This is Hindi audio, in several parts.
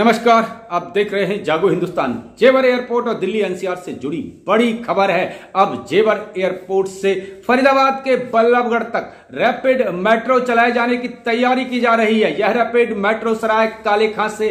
नमस्कार आप देख रहे हैं जागो हिंदुस्तान जेवर एयरपोर्ट और दिल्ली एनसीआर से जुड़ी बड़ी खबर है अब जेवर एयरपोर्ट से फरीदाबाद के बल्लभगढ़ तक रैपिड मेट्रो चलाए जाने की तैयारी की जा रही है यह रैपिड मेट्रो सराय काले खां से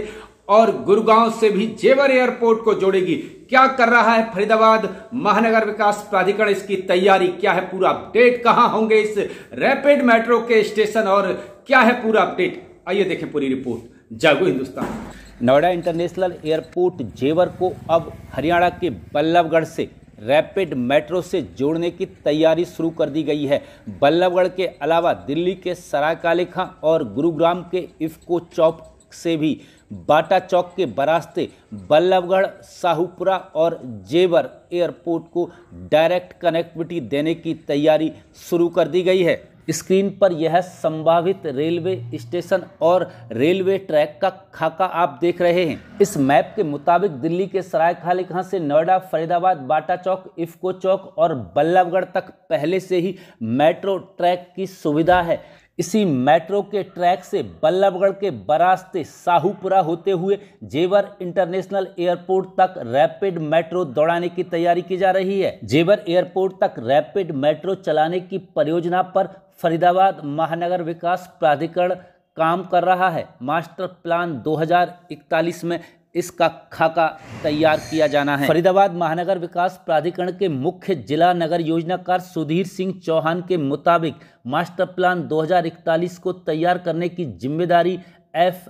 और गुरुगांव से भी जेवर एयरपोर्ट को जोड़ेगी क्या कर रहा है फरीदाबाद महानगर विकास प्राधिकरण इसकी तैयारी क्या है पूरा अपडेट कहां होंगे इस रैपिड मेट्रो के स्टेशन और क्या है पूरा अपडेट आइए देखें पूरी रिपोर्ट जागो हिंदुस्तान नोएडा इंटरनेशनल एयरपोर्ट जेवर को अब हरियाणा के बल्लभगढ़ से रैपिड मेट्रो से जोड़ने की तैयारी शुरू कर दी गई है बल्लभगढ़ के अलावा दिल्ली के सरायकाले खां और गुरुग्राम के इफ्को चौक से भी बाटा चौक के बरास्ते बल्लभगढ़ साहूपुरा और जेवर एयरपोर्ट को डायरेक्ट कनेक्टिविटी देने की तैयारी शुरू कर दी गई है स्क्रीन पर यह संभावित रेलवे स्टेशन और रेलवे ट्रैक का खाका आप देख रहे हैं इस मैप के मुताबिक दिल्ली के सराय खाली खां से नोएडा फरीदाबाद बाटा चौक इफ्को चौक और बल्लभगढ़ तक पहले से ही मेट्रो ट्रैक की सुविधा है इसी मेट्रो के ट्रैक से बल्लभगढ़ के बरास्ते साहूपुरा होते हुए जेवर इंटरनेशनल एयरपोर्ट तक रैपिड मेट्रो दौड़ाने की तैयारी की जा रही है जेवर एयरपोर्ट तक रैपिड मेट्रो चलाने की परियोजना पर फरीदाबाद महानगर विकास प्राधिकरण काम कर रहा है मास्टर प्लान 2041 में इसका खाका तैयार किया जाना है फरीदाबाद महानगर विकास प्राधिकरण के मुख्य जिला नगर योजनाकार सुधीर सिंह चौहान के मुताबिक मास्टर प्लान 2041 को तैयार करने की जिम्मेदारी एफ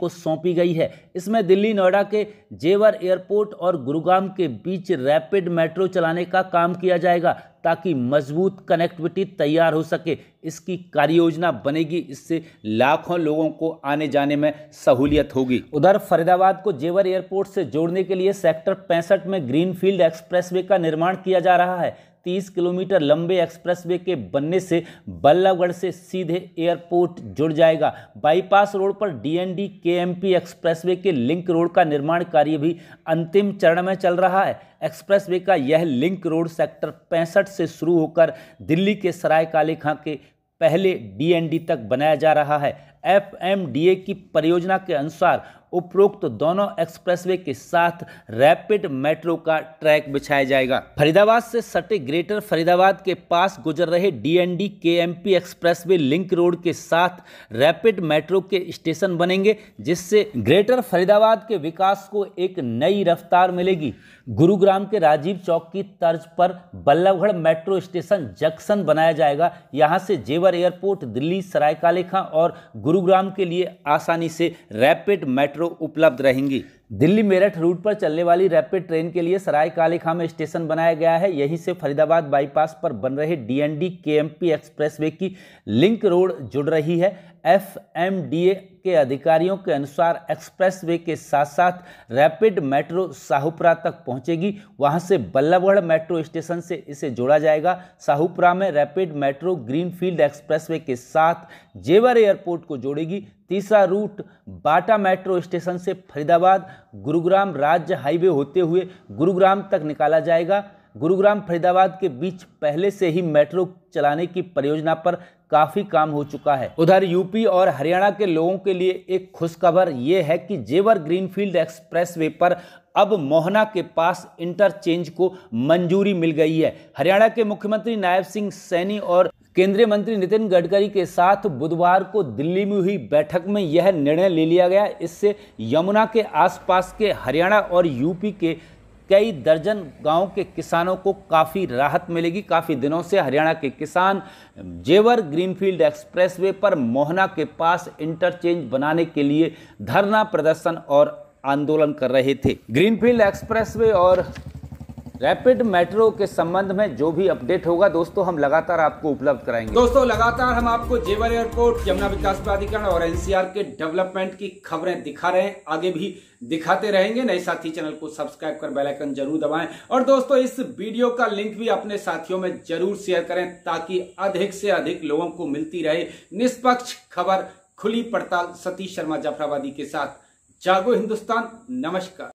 को सौंपी गई है इसमें दिल्ली नोएडा के जेवर एयरपोर्ट और गुरुग्राम के बीच रैपिड मेट्रो चलाने का काम किया जाएगा ताकि मजबूत कनेक्टिविटी तैयार हो सके इसकी कार्य योजना बनेगी इससे लाखों लोगों को आने जाने में सहूलियत होगी उधर फरीदाबाद को जेवर एयरपोर्ट से जोड़ने के लिए सेक्टर पैंसठ में ग्रीनफील्ड एक्सप्रेसवे का निर्माण किया जा रहा है 30 किलोमीटर लंबे एक्सप्रेसवे के बनने से बल्लभगढ़ से सीधे एयरपोर्ट जुड़ जाएगा बाईपास रोड पर डीएनडी केएमपी एक्सप्रेसवे के लिंक रोड का निर्माण कार्य भी अंतिम चरण में चल रहा है एक्सप्रेसवे का यह लिंक रोड सेक्टर पैंसठ से शुरू होकर दिल्ली के सराय काले खां के पहले डीएनडी तक बनाया जा रहा है एफएमडीए की परियोजना के अनुसार उपरोक्त दोनों एक्सप्रेसवे के साथ रैपिड मेट्रो का ट्रैक बिछाया जाएगा फरीदाबाद से सटे ग्रेटर फरीदाबाद के पास गुजर रहे DND KMP expressway link road के साथ रैपिड मेट्रो के स्टेशन बनेंगे जिससे ग्रेटर फरीदाबाद के विकास को एक नई रफ्तार मिलेगी गुरुग्राम के राजीव चौक की तर्ज पर बल्लभगढ़ मेट्रो स्टेशन जंक्शन बनाया जाएगा यहाँ से जेवर एयरपोर्ट दिल्ली सरायकालेखा और गुरुग्राम के लिए आसानी से रैपिड मेट्रो उपलब्ध रहेंगी दिल्ली मेरठ रूट पर चलने वाली रैपिड ट्रेन के लिए सराय कालेखा में स्टेशन बनाया गया है यहीं से फरीदाबाद बाईपास पर बन रहे डीएनडी केएमपी एक्सप्रेसवे की लिंक रोड जुड़ रही है एफएमडीए के अधिकारियों के अनुसार एक्सप्रेसवे के साथ साथ रैपिड मेट्रो साहूपुरा तक पहुंचेगी वहां से बल्लभगढ़ मेट्रो स्टेशन से इसे जोड़ा जाएगा साहूपुरा में रैपिड मेट्रो ग्रीनफील्ड एक्सप्रेसवे के साथ जेवर एयरपोर्ट को जोड़ेगी तीसरा रूट बाटा मेट्रो स्टेशन से फरीदाबाद गुरुग्राम राज्य हाईवे होते हुए गुरुग्राम तक निकाला जाएगा गुरुग्राम फरीदाबाद के बीच पहले से ही मेट्रो चलाने की परियोजना पर काफ़ी काम हो चुका है उधर यूपी और हरियाणा के लोगों के लिए एक खुशखबर ये है कि जेवर ग्रीनफील्ड एक्सप्रेसवे पर अब मोहना के पास इंटरचेंज को मंजूरी मिल गई है हरियाणा के मुख्यमंत्री नायब सिंह सैनी और केंद्रीय मंत्री नितिन गडकरी के साथ बुधवार को दिल्ली में हुई बैठक में यह निर्णय ले लिया गया इससे यमुना के आसपास के हरियाणा और यूपी के कई दर्जन गांव के किसानों को काफ़ी राहत मिलेगी काफ़ी दिनों से हरियाणा के किसान जेवर ग्रीनफील्ड एक्सप्रेसवे पर मोहना के पास इंटरचेंज बनाने के लिए धरना प्रदर्शन और आंदोलन कर रहे थे ग्रीनफील्ड एक्सप्रेसवे और रैपिड मेट्रो के संबंध में जो भी अपडेट होगा दोस्तों हम लगातार आपको उपलब्ध कराएंगे दोस्तों लगातार हम आपको जेवर एयरपोर्ट यमुना विकास प्राधिकरण और एनसीआर के डेवलपमेंट की खबरें दिखा रहे हैं आगे भी दिखाते रहेंगे नए साथी चैनल को सब्सक्राइब कर बेल आइकन जरूर दबाएं और दोस्तों इस वीडियो का लिंक भी अपने साथियों में जरूर शेयर करें ताकि अधिक से अधिक लोगों को मिलती रहे निष्पक्ष खबर खुली पड़ताल सतीश शर्मा जाफराबादी के साथ जागो हिंदुस्तान नमस्कार